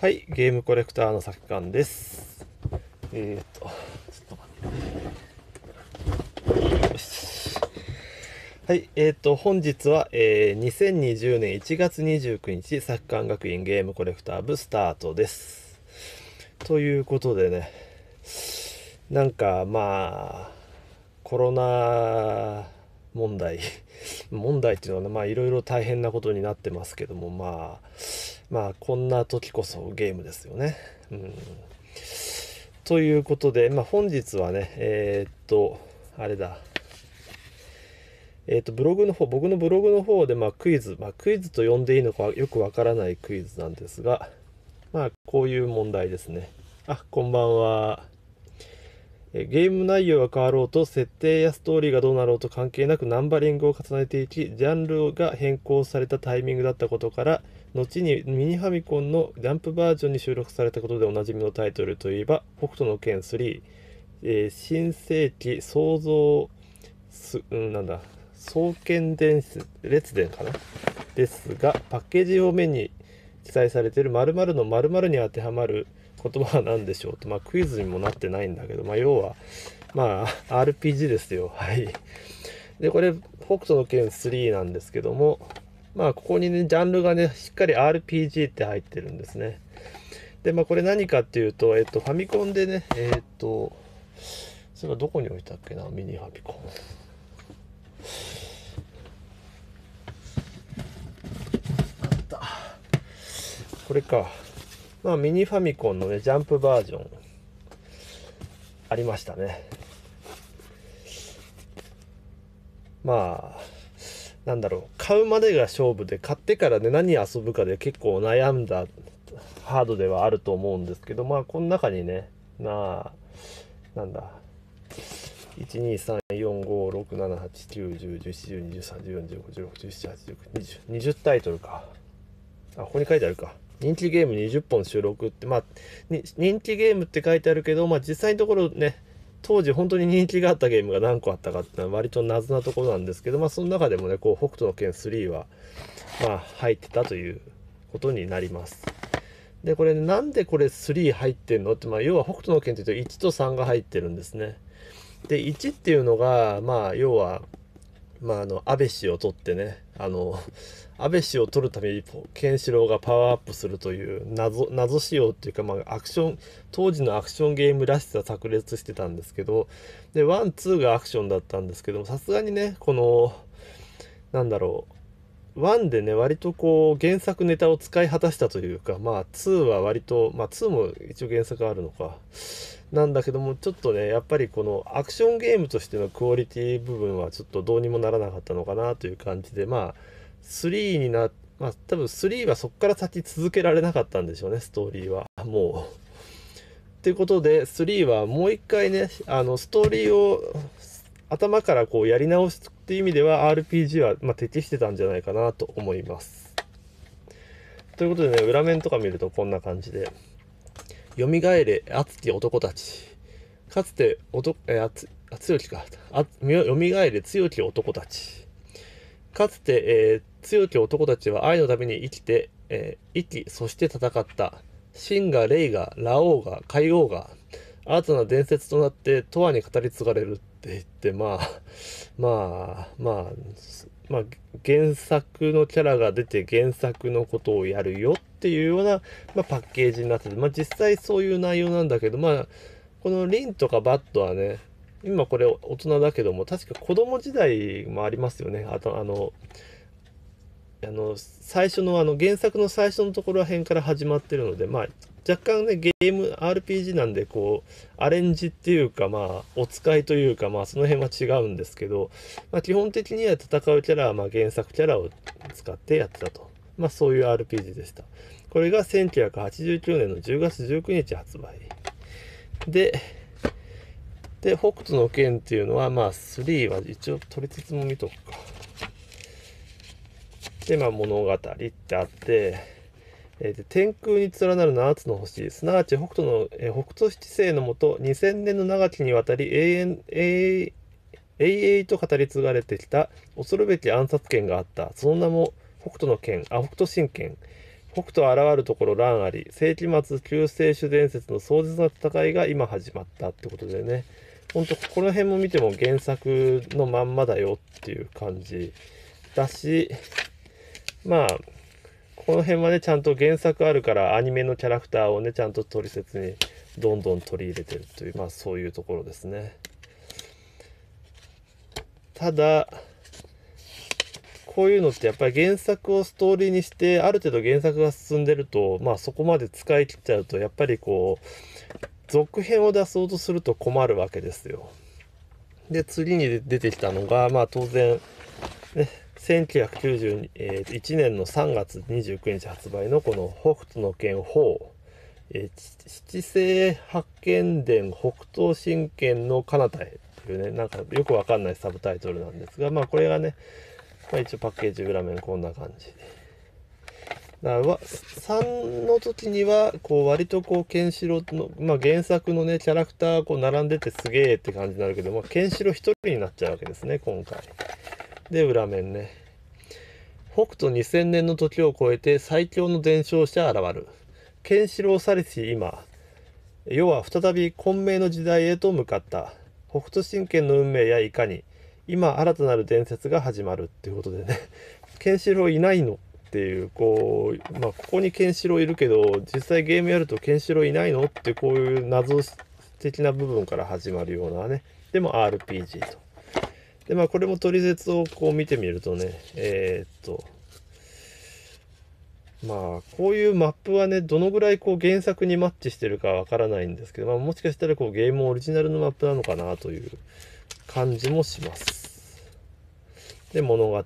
はい、ゲームコレクターの作館です。えー、っと、ちょっと待って。よし。はい、えー、っと、本日は、えー、2020年1月29日、作館学院ゲームコレクター部スタートです。ということでね、なんかまあ、コロナ問題、問題っていうのは、ね、まあいろいろ大変なことになってますけども、まあ、まあこんな時こそゲームですよね。うん、ということで、まあ、本日はね、えー、っと、あれだ。えー、っと、ブログの方、僕のブログの方で、まあ、クイズ、まあ、クイズと呼んでいいのかよくわからないクイズなんですが、まあ、こういう問題ですね。あ、こんばんは。ゲーム内容が変わろうと設定やストーリーがどうなろうと関係なくナンバリングを重ねていきジャンルが変更されたタイミングだったことから後にミニファミコンのダンプバージョンに収録されたことでおなじみのタイトルといえば「北斗の拳3」えー、新世紀創造す、うん、なんだ創建伝説列伝かなですがパッケージ表面に記載されている〇〇の〇〇に当てはまる言葉は何でしょうと、まあ、クイズにもなってないんだけど、まあ、要は、まあ、RPG ですよ。はい。で、これ、北斗の拳3なんですけども、まあ、ここにね、ジャンルがね、しっかり RPG って入ってるんですね。で、まあ、これ何かっていうと、えっと、ファミコンでね、えっと、それはどこに置いたっけな、ミニファミコン。あった。これか。まあ、ミニファミコンのね、ジャンプバージョン、ありましたね。まあ、なんだろう買うまでが勝負で買ってからね何遊ぶかで結構悩んだハードではあると思うんですけどまあこの中にねまあなんだ1 2 3 4 5 6 7 8 9 1 0 1 1 1 2 1 3 1 4 1 5 1 6 1 7 8 1 9 2 0タイトルかあここに書いてあるか人気ゲーム20本収録ってまあ人気ゲームって書いてあるけどまあ実際のところね当時本当に人気があったゲームが何個あったかっていうのは割と謎なところなんですけど、まあ、その中でもねこう北斗の拳3はまあ入ってたということになります。でこれ、ね、なんでこれ3入ってんのって、まあ、要は北斗の拳っていうと1と3が入ってるんですね。で1っていうのがまあ要は、まあ、あの安倍氏を取ってねあの安倍氏を取るためにケンシロウがパワーアップするという謎謎仕様っていうか、まあ、アクション当時のアクションゲームらしさ炸裂してたんですけどでワンツーがアクションだったんですけどさすがにねこのなんだろう1でね割とこう原作ネタを使い果たしたというかまあ2は割とまあ2も一応原作あるのかなんだけどもちょっとねやっぱりこのアクションゲームとしてのクオリティ部分はちょっとどうにもならなかったのかなという感じでまあ3になまあ多分3はそこから先続けられなかったんでしょうねストーリーはもう。ということで3はもう一回ねあのストーリーを頭からこうやり直すっていう意味では RPG は、まあ、適してたんじゃないかなと思います。ということでね裏面とか見るとこんな感じで「よみがえれ熱き男たち」かつて男えー、強きかあよみがえれ強き男たちかつて、えー、強き男たちは愛のために生きて、えー、生き、そして戦った。シンガ、レイが、ラオウが、海王が、新たな伝説となって、トアに語り継がれるって言って、まあ、まあ、まあ、まあ、原作のキャラが出て原作のことをやるよっていうような、まあ、パッケージになってて、まあ実際そういう内容なんだけど、まあ、このリンとかバットはね、今これ大人だけども確か子供時代もありますよねあとあのあの最初のあの原作の最初のところら辺から始まってるので、まあ、若干ねゲーム RPG なんでこうアレンジっていうかまあお使いというかまあその辺は違うんですけど、まあ、基本的には戦うキャラはまあ原作キャラを使ってやってたと、まあ、そういう RPG でしたこれが1989年の10月19日発売でで、北斗の剣っていうのは、まあ、3は一応取りつつも見とくか。で、まあ、物語ってあって、え天空に連なる7つの星、すなわち北斗の、え北斗七星のもと、2000年の長きにわたり永遠、永永と語り継がれてきた恐るべき暗殺剣があった。その名も北斗の剣、あ、北斗神剣。北斗現るところ乱あり、世紀末救世主伝説の壮絶な戦いが今始まったってことでね。ほんとここら辺も見ても原作のまんまだよっていう感じだし、まあ、この辺はね、ちゃんと原作あるからアニメのキャラクターをね、ちゃんと取説にどんどん取り入れてるという、まあそういうところですね。ただ、こういうのってやっぱり原作をストーリーにしてある程度原作が進んでるとまあそこまで使い切っちゃうとやっぱりこう続編を出そうとすると困るわけですよ。で次に出てきたのがまあ当然ね1991年の3月29日発売のこの「北斗の拳4」え七星八犬伝北斗神拳の彼方へというねなんかよくわかんないサブタイトルなんですがまあこれがね、まあ、一応パッケージ裏面こんな感じで。だから3の時にはこう割とこうケンシロウの、まあ、原作のねキャラクターこう並んでてすげえって感じになるけど、まあ、ケンシロウ1人になっちゃうわけですね今回。で裏面ね。北斗2000年の時を超えて最強の伝承者現る。ケンシロウ去りし今。世は再び混迷の時代へと向かった。北斗神拳の運命やいかに。今新たなる伝説が始まるっていうことでね。ケンシロウいないのっていうこう、まあ、ここにケンシロウいるけど実際ゲームやるとケンシロウいないのってこういう謎的な部分から始まるようなねでも RPG と。でまあこれも取説をこう見てみるとねえー、っとまあこういうマップはねどのぐらいこう原作にマッチしてるかわからないんですけど、まあ、もしかしたらこうゲームオリジナルのマップなのかなという感じもします。で物語。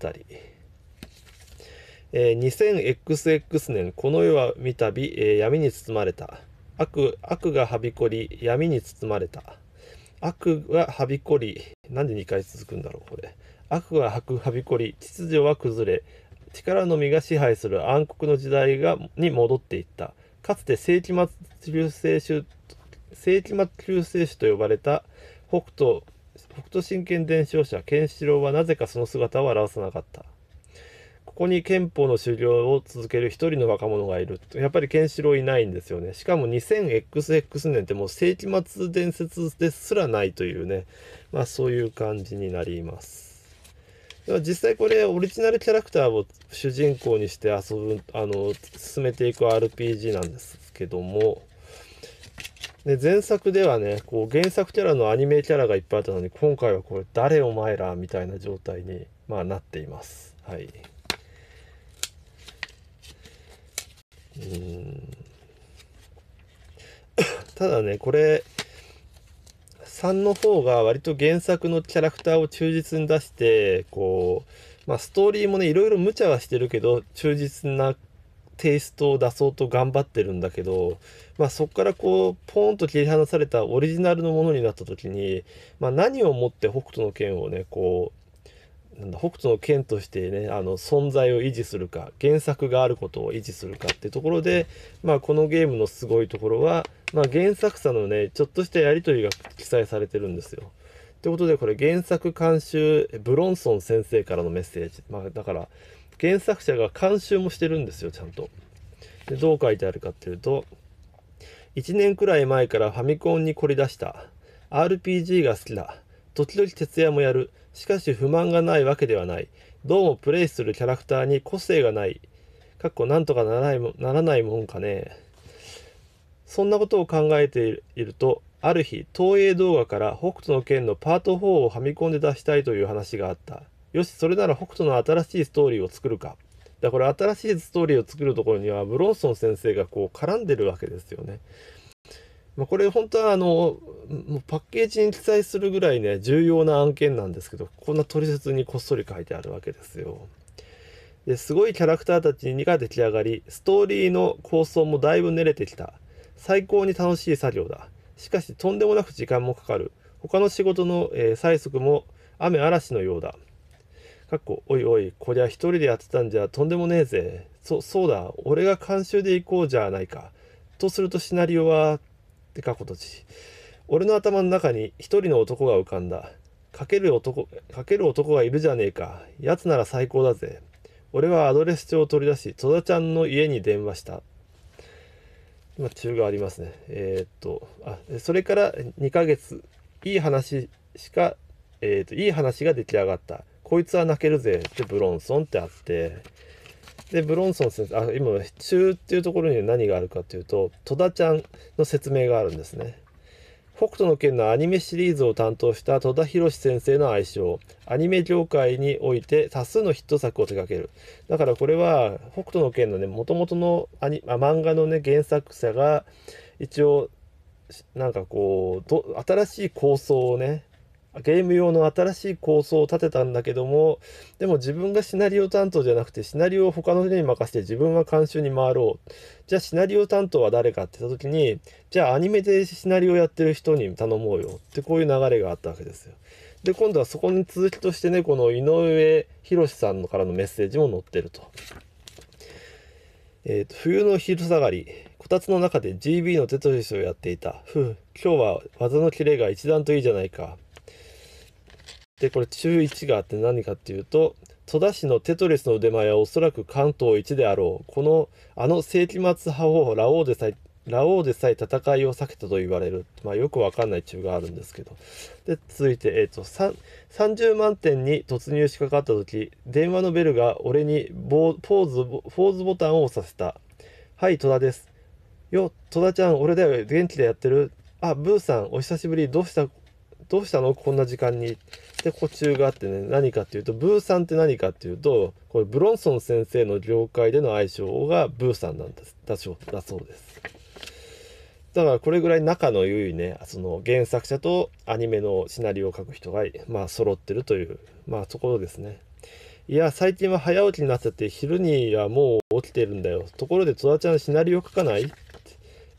え 2000XX 年この世は見たび、え闇に包まれた悪悪がはびこり闇に包まれた悪がはびこりなんで2回続くんだろうこれ悪がはびこり秩序は崩れ力のみが支配する暗黒の時代がに戻っていったかつて世紀末救世主世紀末救世主と呼ばれた北斗北斗神拳伝承者ケンシロウはなぜかその姿を現さなかったこに憲法の修行を続ける一人の若者がいるやっぱりケンシロウいないんですよねしかも 2000XX 年ってもう世紀末伝説ですらないというねまあそういう感じになります実際これオリジナルキャラクターを主人公にして遊ぶあの進めていく RPG なんですけどもで前作ではねこう原作キャラのアニメキャラがいっぱいあったのに今回はこれ誰お前らみたいな状態に、まあ、なっています。はいうんただねこれ3の方が割と原作のキャラクターを忠実に出してこう、まあ、ストーリーもねいろいろ無茶はしてるけど忠実なテイストを出そうと頑張ってるんだけど、まあ、そこからこうポーンと切り離されたオリジナルのものになった時に、まあ、何をもって北斗の拳をねこうなんだ北斗の剣としてねあの存在を維持するか原作があることを維持するかってところで、まあ、このゲームのすごいところは、まあ、原作者のねちょっとしたやり取りが記載されてるんですよ。ということでこれ原作監修ブロンソン先生からのメッセージ、まあ、だから原作者が監修もしてるんですよちゃんと。でどう書いてあるかっていうと1年くらい前からファミコンに凝り出した RPG が好きだ時々徹夜もやるしかし不満がないわけではない。どうもプレイするキャラクターに個性がない。かっこなんとかならないならないもんかね。そんなことを考えていると、ある日、東映動画から北斗の拳のパート4をはみ込んで出したいという話があった。よし、それなら北斗の新しいストーリーを作るか。だから新しいストーリーを作るところには、ブロンソン先生がこう絡んでるわけですよね。まあ、これ本当はあのもうパッケージに記載するぐらいね重要な案件なんですけどこんな取説にこっそり書いてあるわけですよ。ですごいキャラクターたちが出来上がりストーリーの構想もだいぶ練れてきた最高に楽しい作業だしかしとんでもなく時間もかかる他の仕事の、えー、催促も雨嵐のようだかっこおいおいこりゃ一人でやってたんじゃとんでもねえぜそそうだ俺が監修で行こうじゃないかとするとシナリオはで過去と知俺の頭の中に一人の男が浮かんだかける男かける男がいるじゃねえかやつなら最高だぜ俺はアドレス帳を取り出し戸田ちゃんの家に電話した今中がありますねえー、っとあそれから2ヶ月いい話しかえー、っといい話が出来上がったこいつは泣けるぜってブロンソンってあってでブロンソン先生あ今「中」っていうところに何があるかというと戸田ちゃんの説明があるんですね。北斗の拳のアニメシリーズを担当した戸田博先生の愛称アニメ業界において多数のヒット作を手掛けるだからこれは北斗の拳のねもともとのアニあ漫画のね原作者が一応なんかこう新しい構想をねゲーム用の新しい構想を立てたんだけどもでも自分がシナリオ担当じゃなくてシナリオを他の人に任せて自分は監修に回ろうじゃあシナリオ担当は誰かって言った時にじゃあアニメでシナリオやってる人に頼もうよってこういう流れがあったわけですよ。で今度はそこに続きとしてねこの井上博さんからのメッセージも載ってると。えーと、と冬の昼下がりこたつの中で GB のテトリスをやっていたふう今日は技のキレが一段といいじゃないかでこれ中1があって何かっていうと戸田市のテトリスの腕前はおそらく関東一であろうこのあの世紀末派をラオウでさえラオウでさえ戦いを避けたと言われる、まあ、よくわかんない中があるんですけどで続いて、えーと、と30万点に突入しかかった時電話のベルが俺にポーズポーズボタンを押させた「はい戸田です」「よ戸田ちゃん俺だよ元気でやってる」「あブーさんお久しぶりどうしたどうしたのこんな時間に」でて中があってね、何かっていうと、ブーさんって何かっていうと、これブロンソン先生の業界での愛称がブーさんなんですだそだそうです。だからこれぐらい仲の良いね、その原作者とアニメのシナリオを書く人が、まあ揃ってるという、まあところですね。いや、最近は早起きになっって、昼にはもう起きてるんだよ。ところで、トラちゃんシナリオ書かない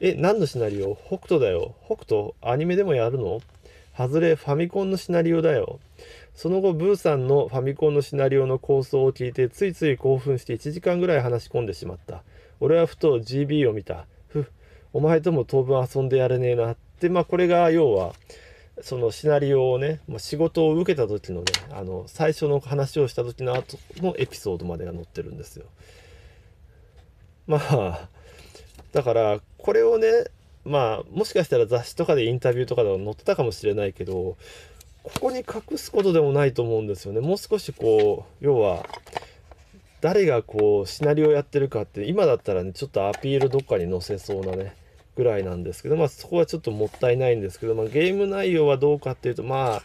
え、何のシナリオ北斗だよ。北斗アニメでもやるの外れファミコンのシナリオだよ。その後、ブーさんのファミコンのシナリオの構想を聞いて、ついつい興奮して1時間ぐらい話し込んでしまった。俺はふと GB を見た。ふ、お前とも当分遊んでやれねえな。って、まあ、これが要は、そのシナリオをね、まあ、仕事を受けた時のね、あの、最初の話をした時の後のエピソードまでが載ってるんですよ。まあ、だから、これをね、まあもしかしたら雑誌とかでインタビューとかでは載ってたかもしれないけどここに隠すことでもないと思うんですよねもう少しこう要は誰がこうシナリオやってるかって今だったらねちょっとアピールどっかに載せそうなねぐらいなんですけどまあそこはちょっともったいないんですけど、まあ、ゲーム内容はどうかっていうとまあ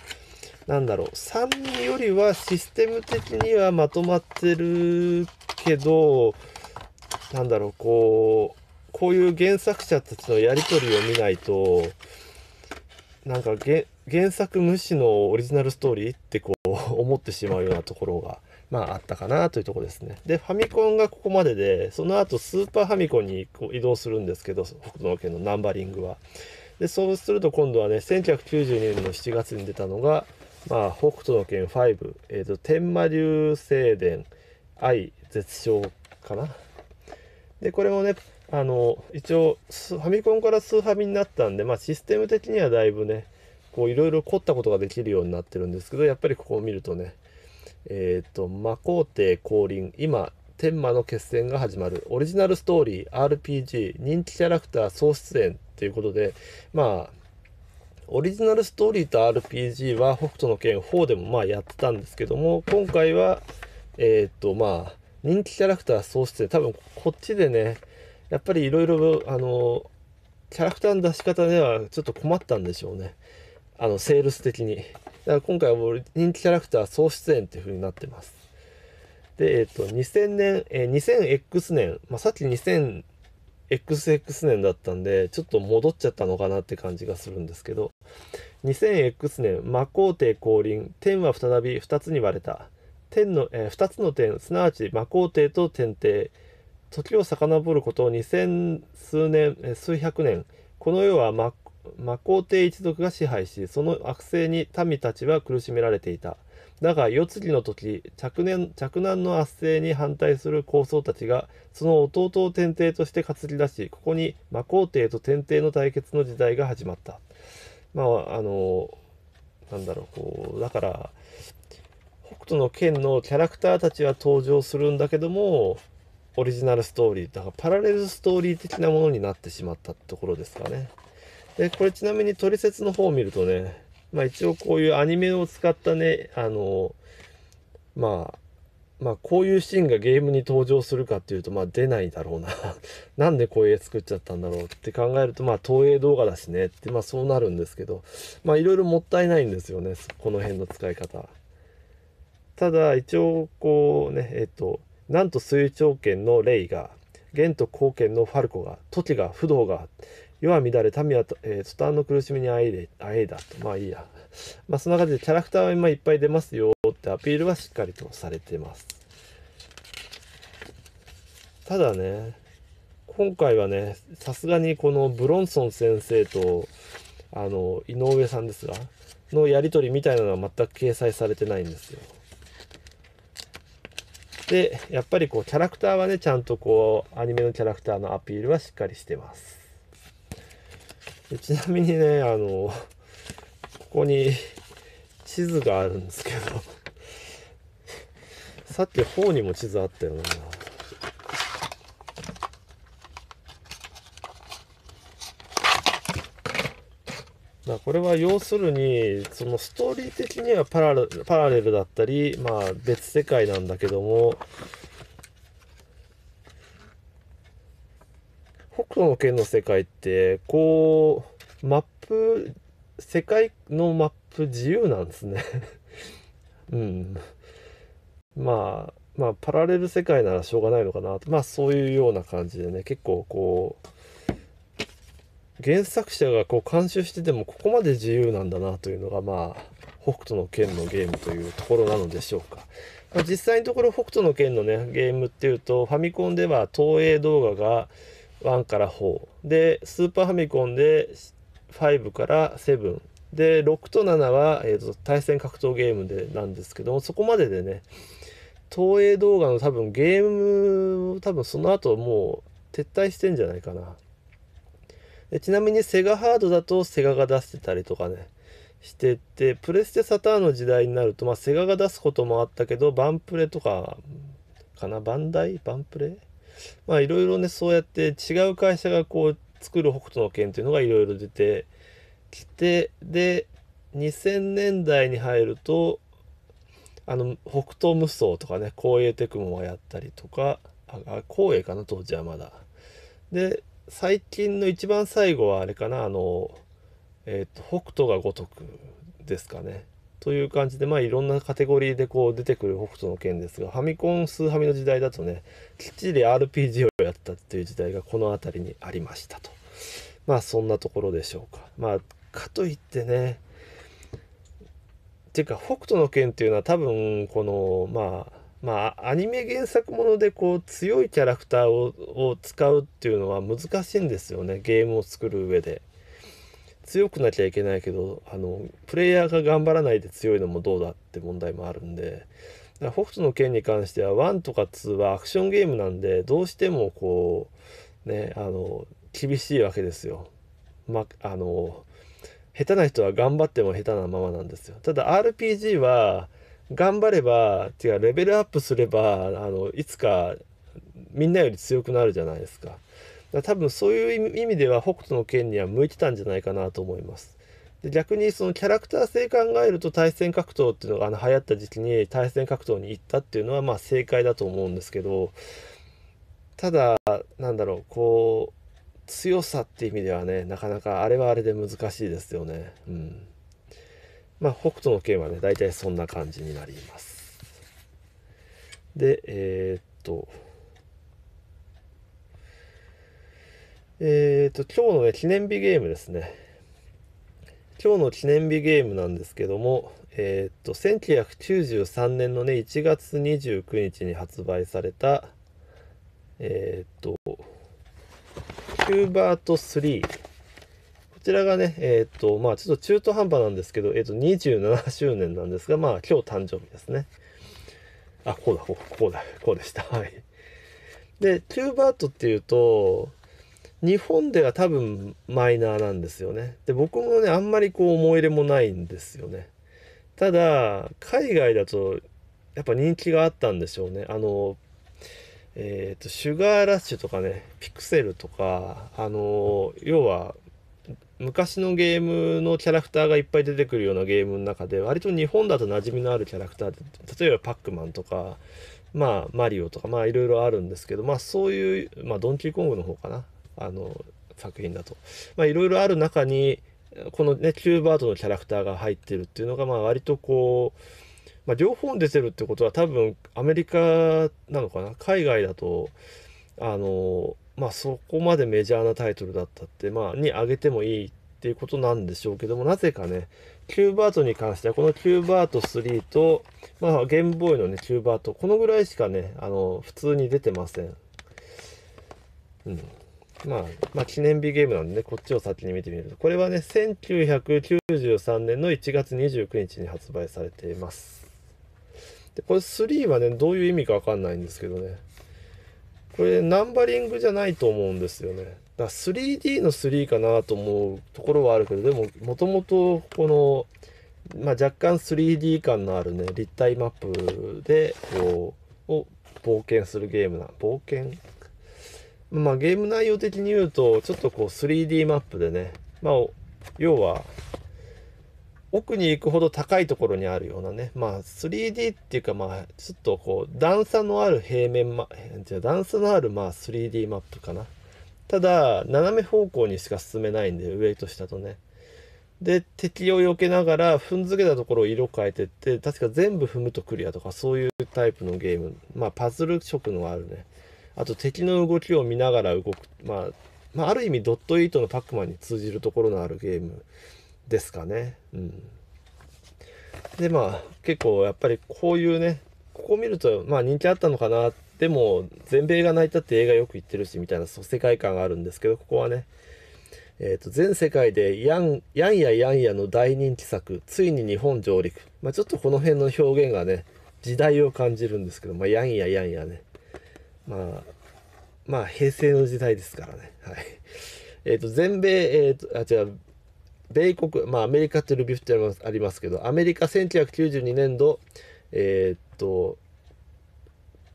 なんだろう3よりはシステム的にはまとまってるけどなんだろうこうこういう原作者たちのやり取りを見ないとなんか原作無視のオリジナルストーリーってこう思ってしまうようなところがまああったかなというとこですね。でファミコンがここまででその後スーパーファミコンにこう移動するんですけど北斗の拳のナンバリングは。でそうすると今度はね1992年の7月に出たのが、まあ、北斗の拳5、えーと、天魔流聖伝愛絶唱かな。でこれもねあの、一応、ファミコンからスーファミになったんで、まあ、システム的にはだいぶね、こう、いろいろ凝ったことができるようになってるんですけど、やっぱりここを見るとね、えっ、ー、と、魔皇帝降臨、今、天魔の決戦が始まる、オリジナルストーリー、RPG、人気キャラクター総出演っていうことで、まあ、オリジナルストーリーと RPG は北斗の拳4でもまあやってたんですけども、今回は、えっ、ー、と、まあ、人気キャラクター総出演、多分こっちでね、やっぱりいろいろあのキャラクターの出し方ではちょっと困ったんでしょうねあのセールス的にだから今回はもう人気キャラクター総出演っていう風になってますでえっ、と2000年、えー、2000X 年、まあ、さっき 2000XX 年だったんでちょっと戻っちゃったのかなって感じがするんですけど 2000X 年魔皇帝降臨天は再び2つに割れた天の、えー、2つの天、すなわち魔皇帝と天帝時を遡ること2000数年数百年この世は魔皇帝一族が支配しその悪性に民たちは苦しめられていただが世継ぎの時嫡年男の圧政に反対する高僧たちがその弟を天帝として担ぎ出しここに魔皇帝と天帝の対決の時代が始まったまああのなんだろうこうだから北斗の剣のキャラクターたちは登場するんだけどもオリジナルストーリーだからパラレルストーリー的なものになってしまったところですかねでこれちなみにトリセツの方を見るとねまあ一応こういうアニメを使ったねあのまあまあこういうシーンがゲームに登場するかっていうとまあ出ないだろうな なんでこういう絵作っちゃったんだろうって考えるとまあ投影動画だしねってまあそうなるんですけどまあいろいろもったいないんですよねこの辺の使い方ただ一応こうねえっとなんと水長剣のレイが、元と後剣のファルコが、時が、不動が、世は乱れ、民は、えー、途端の苦しみにあえいだと。まあいいや。まあそんな感じでキャラクターは今いっぱい出ますよってアピールはしっかりとされてます。ただね、今回はね、さすがにこのブロンソン先生と、あの、井上さんですが、のやり取りみたいなのは全く掲載されてないんですよ。でやっぱりこうキャラクターはねちゃんとこうアニメのキャラクターのアピールはしっかりしてますでちなみにねあのここに地図があるんですけどさっき方にも地図あったよなだこれは要するにそのストーリー的にはパラパラレルだったり、まあ、別世界なんだけども北斗の拳の世界ってこうマップ世界のマップ自由なんですね うんまあまあパラレル世界ならしょうがないのかなとまあそういうような感じでね結構こう原作者がこう監修しててもここまで自由なんだなというのがまあ北斗の剣のゲームというところなのでしょうか。まあ、実際のところ北斗の剣のねゲームっていうとファミコンでは東映動画が1から4でスーパーファミコンで5から7で6と7は、えーと、と対戦格闘ゲームでなんですけどもそこまででね東映動画の多分ゲーム多分その後もう撤退してんじゃないかなちなみにセガハードだとセガが出してたりとかね、してて、プレステサターンの時代になると、まあセガが出すこともあったけど、バンプレとか、かなバンダイバンプレまあいろいろね、そうやって違う会社がこう作る北斗の拳っていうのがいろいろ出てきて、で、2000年代に入ると、あの、北東無双とかね、光栄テクモがやったりとか、あ、光栄かな、当時はまだ。で、最近の一番最後はあれかなあの、えーと、北斗が如くですかねという感じでまあいろんなカテゴリーでこう出てくる北斗の剣ですがファミコンスーハミの時代だとねきっちり RPG をやったっていう時代がこの辺りにありましたとまあそんなところでしょうかまあかといってねっていうか北斗の剣っていうのは多分このまあまあアニメ原作ものでこう強いキャラクターをを使うっていうのは難しいんですよねゲームを作る上で。強くなきゃいけないけどあのプレイヤーが頑張らないで強いのもどうだって問題もあるんでだ北斗の剣に関しては1とか2はアクションゲームなんでどうしてもこうねあの厳しいわけですよ。まあの下手な人は頑張っても下手なままなんですよ。ただ RPG は頑張ればっていうかレベルアップすればあのいつかみんなより強くなるじゃないですかだか多分そういう意味では北斗の剣には向いてたんじゃないかなと思いますで逆にそのキャラクター性考えると対戦格闘っていうのがあの流行った時期に対戦格闘に行ったっていうのはまあ正解だと思うんですけどただなんだろうこう強さって意味ではねなかなかあれはあれで難しいですよねうん。まあ、北斗の拳はね、大体そんな感じになります。で、えー、っと、えー、っと、今日のね、記念日ゲームですね。今日の記念日ゲームなんですけども、えー、っと、1993年のね、1月29日に発売された、えっと、キューバート3。ちらがね、えっ、ー、と、まあちょっと中途半端なんですけど、えっ、ー、と、27周年なんですが、まあ今日誕生日ですね。あ、こうだ、こうこうだ、こうでした。はい。で、キューバートっていうと、日本では多分マイナーなんですよね。で、僕もね、あんまりこう思い入れもないんですよね。ただ、海外だとやっぱ人気があったんでしょうね。あの、えっ、ー、と、シュガーラッシュとかね、ピクセルとか、あの、要は昔のゲームのキャラクターがいっぱい出てくるようなゲームの中で割と日本だと馴染みのあるキャラクターで例えばパックマンとかまあマリオとかまあいろいろあるんですけどまあそういうまあドンキーコングの方かなあの作品だとまいろいろある中にこのねキューバートのキャラクターが入ってるっていうのがまあ割とこうまあ、両方出てるってことは多分アメリカなのかな海外だとあのまあ、そこまでメジャーなタイトルだったって、まあ、に上げてもいいっていうことなんでしょうけども、なぜかね、キューバートに関しては、このキューバート3と、まあ、ゲームボーイのね、キューバート、このぐらいしかね、あの、普通に出てません。うん。まあ、まあ、記念日ゲームなんでね、こっちを先に見てみると。これはね、1993年の1月29日に発売されています。で、これ3はね、どういう意味かわかんないんですけどね。これナンバリングじゃないと思うんですよね。だ 3D の3かなと思うところはあるけど、でももともとこの、まあ、若干 3D 感のあるね、立体マップで、こう、を冒険するゲームな、冒険まあゲーム内容的に言うと、ちょっとこう 3D マップでね、まあ、要は奥に行くほど高いところにあるようなね、まあ 3D っていうかまあちょっとこう段差のある平面ま、あ段差のあるまあ 3D マップかな。ただ、斜め方向にしか進めないんで、上と下とね。で、敵を避けながら、踏んづけたところを色変えてって、確か全部踏むとクリアとか、そういうタイプのゲーム。まあ、パズル色のあるね。あと、敵の動きを見ながら動く。まあ、まあ、ある意味、ドットイートのパックマンに通じるところのあるゲーム。ですかね。うん、でまあ結構やっぱりこういうねここ見るとまあ人気あったのかなでも全米が泣いたって映画よく行ってるしみたいな世界観があるんですけどここはね、えー、と全世界でヤンヤんヤヤンヤの大人気作ついに日本上陸、まあ、ちょっとこの辺の表現がね時代を感じるんですけど、まあ、ヤンヤヤンヤねまあまあ平成の時代ですからねはい。えっ、ー、と、全米、えっ、ー、と、あ、違う、米国、まあ、アメリカってルビフってありますけど、アメリカ1992年度、えー、っと、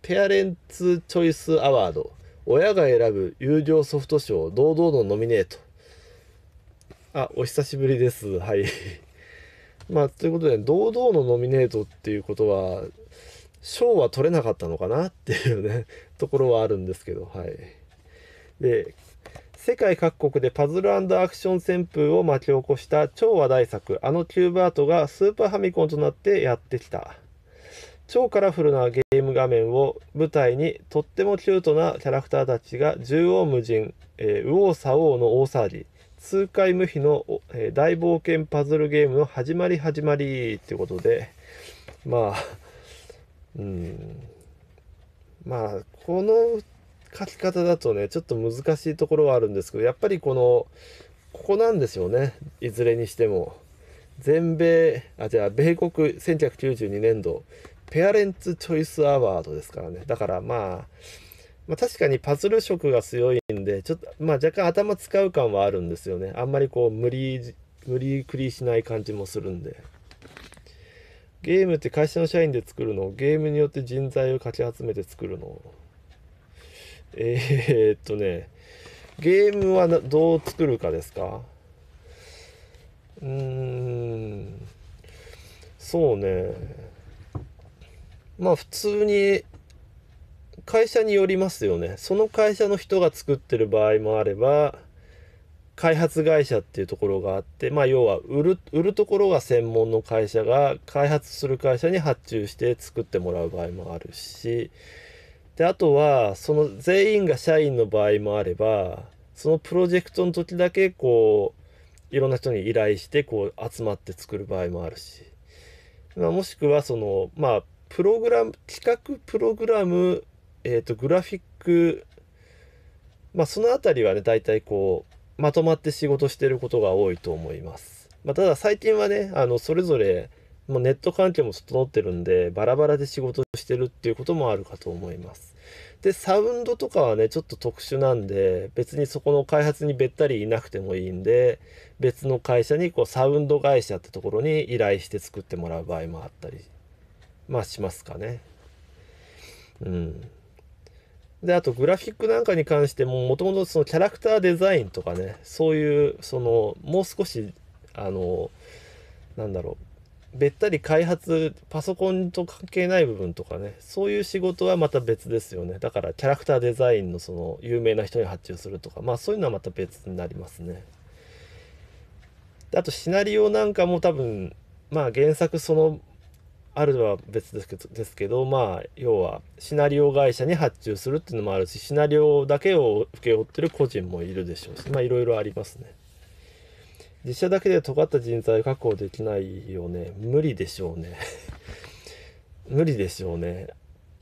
ペアレンツ・チョイス・アワード、親が選ぶ友情ソフト賞、堂々のノミネート。あ、お久しぶりです。はい。まあ、ということで、堂々のノミネートっていうことは、賞は取れなかったのかなっていうね、ところはあるんですけど、はい。で、世界各国でパズルアクション旋風を巻き起こした超話題作、あのキューブアートがスーパーファミコンとなってやってきた。超カラフルなゲーム画面を舞台にとってもキュートなキャラクターたちが縦横無尽、え右往左往の大騒ぎ、痛快無比の、えー、大冒険パズルゲームの始まり始まりってことで、まあ、うん、まあ、この書き方だとね、ちょっと難しいところはあるんですけど、やっぱりこの、ここなんですよね。いずれにしても。全米、あ、じゃあ、米国1992年度、ペアレンツチョイスアワードですからね。だからまあ、まあ、確かにパズル色が強いんで、ちょっと、まあ若干頭使う感はあるんですよね。あんまりこう無理、無理くりしない感じもするんで。ゲームって会社の社員で作るのゲームによって人材をかき集めて作るのえー、っとね、ゲームはどう作るかですかうーん、そうね。まあ普通に会社によりますよね。その会社の人が作ってる場合もあれば、開発会社っていうところがあって、まあ、要は売る売るところが専門の会社が開発する会社に発注して作ってもらう場合もあるしであとはその全員が社員の場合もあればそのプロジェクトの時だけこういろんな人に依頼してこう集まって作る場合もあるし、まあ、もしくはそのまあプログラム企画プログラム、えーと、グラフィックまあその辺りはね大体こうまとまって仕事してることが多いと思います。まあ、ただ最近はねあのそれぞれもうネット環境も整ってるんで、バラバラで仕事してるっていうこともあるかと思います。で、サウンドとかはね、ちょっと特殊なんで、別にそこの開発にべったりいなくてもいいんで、別の会社にこうサウンド会社ってところに依頼して作ってもらう場合もあったり、まあしますかね。うん。で、あとグラフィックなんかに関しても、もともとそのキャラクターデザインとかね、そういう、その、もう少し、あの、なんだろう、べったり開発パソコンと関係ない部分とかねそういう仕事はまた別ですよねだからキャラクターデザインのその有名な人に発注するとかまあそういうのはまた別になりますねあとシナリオなんかも多分まあ原作そのあるは別ですけどですけどまあ要はシナリオ会社に発注するっていうのもあるしシナリオだけを請け負ってる個人もいるでしょうしまあいろいろありますね自社だけで尖った人材確保できないよね無理でしょうね 無理でしょうね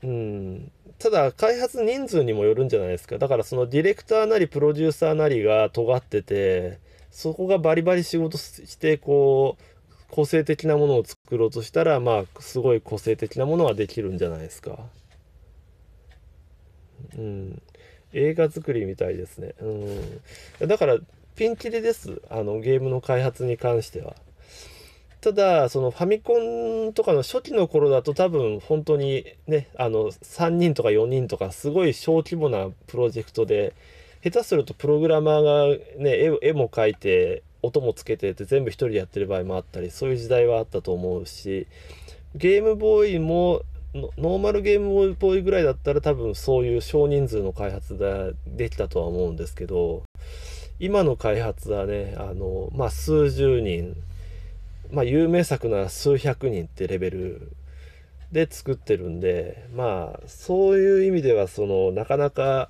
うんただ開発人数にもよるんじゃないですかだからそのディレクターなりプロデューサーなりが尖っててそこがバリバリ仕事してこう個性的なものを作ろうとしたらまあすごい個性的なものはできるんじゃないですかうん映画作りみたいですねうんだからピンチリですあのゲームの開発に関してはただそのファミコンとかの初期の頃だと多分本当にねあの3人とか4人とかすごい小規模なプロジェクトで下手するとプログラマーが、ね、絵も描いて音もつけてって全部1人でやってる場合もあったりそういう時代はあったと思うしゲームボーイもノーマルゲームボーイぐらいだったら多分そういう少人数の開発ができたとは思うんですけど今の開発はねあの、まあ、数十人、まあ、有名作なら数百人ってレベルで作ってるんでまあそういう意味ではそのなかなか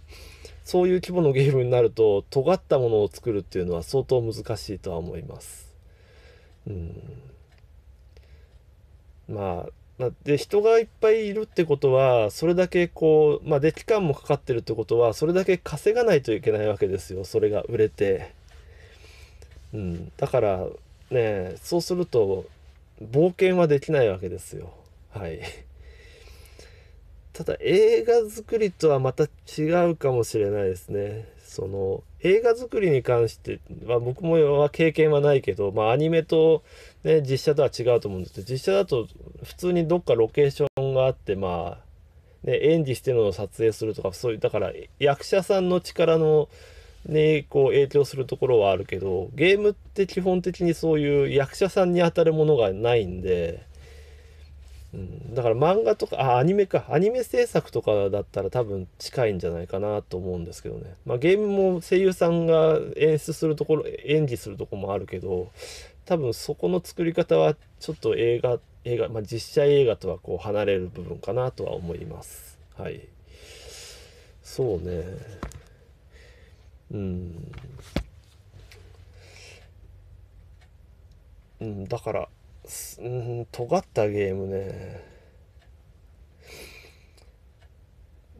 そういう規模のゲームになると尖ったものを作るっていうのは相当難しいとは思います。うん、まあで人がいっぱいいるってことはそれだけこうまあで期間もかかってるってことはそれだけ稼がないといけないわけですよそれが売れて、うん、だからねそうすると冒険はできないわけですよはいただ映画作りとはまた違うかもしれないですねその映画作りに関しては僕も経験はないけど、まあ、アニメと、ね、実写とは違うと思うんですけど実写だと普通にどっかロケーションがあってまあ、ね、演技してのを撮影するとかそういうだから役者さんの力のにこう影響するところはあるけどゲームって基本的にそういう役者さんに当たるものがないんで。うん、だから漫画とかあアニメかアニメ制作とかだったら多分近いんじゃないかなと思うんですけどね、まあ、ゲームも声優さんが演出するところ演技するとこもあるけど多分そこの作り方はちょっと映画映画、まあ、実写映画とはこう離れる部分かなとは思いますはいそうねうんうんだからうん、尖ったゲームね。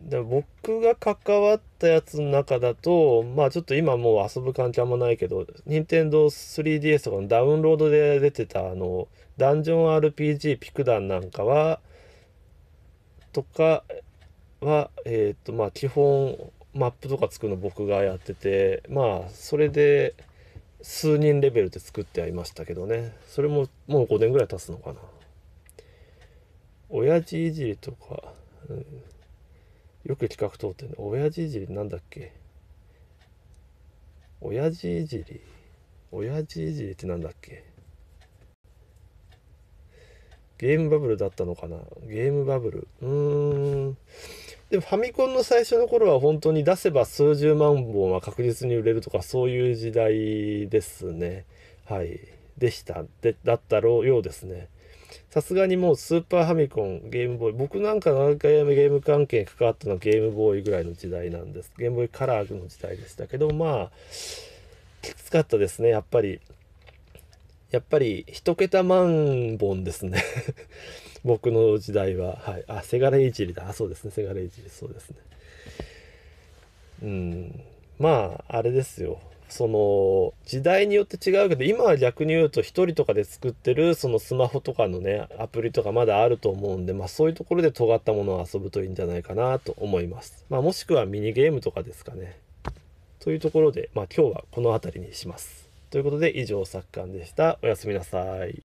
で僕が関わったやつの中だと、まあちょっと今もう遊ぶ関係あんまないけど、任天堂 3DS とかのダウンロードで出てたあの、ダンジョン RPG ピクダンなんかは、とかは、えっ、ー、と、まあ基本マップとか作るの僕がやってて、まあそれで、数人レベルで作ってありましたけどねそれももう5年ぐらい経つのかな親父いじりとか、うん、よく企画通ってる親父いじりなんだっけ親父いじり親父いじりってなんだっけゲームバブルだったのかなゲームバブルうーんで、ファミコンの最初の頃は本当に出せば数十万本は確実に売れるとか、そういう時代ですね。はい。でした。で、だったろうようですね。さすがにもうスーパーファミコン、ゲームボーイ、僕なんか何回もゲーム関係に関わったのはゲームボーイぐらいの時代なんです。ゲームボーイカラーの時代でしたけど、まあ、きつかったですね、やっぱり。やっぱり一桁万本ですね僕の時代は、はい、あせがれいじりだあそうですねせがれいじりそうですねうんまああれですよその時代によって違うけど今は逆に言うと1人とかで作ってるそのスマホとかのねアプリとかまだあると思うんで、まあ、そういうところで尖ったものを遊ぶといいんじゃないかなと思います、まあ、もしくはミニゲームとかですかねというところで、まあ、今日はこの辺りにしますということで以上作館でしたおやすみなさい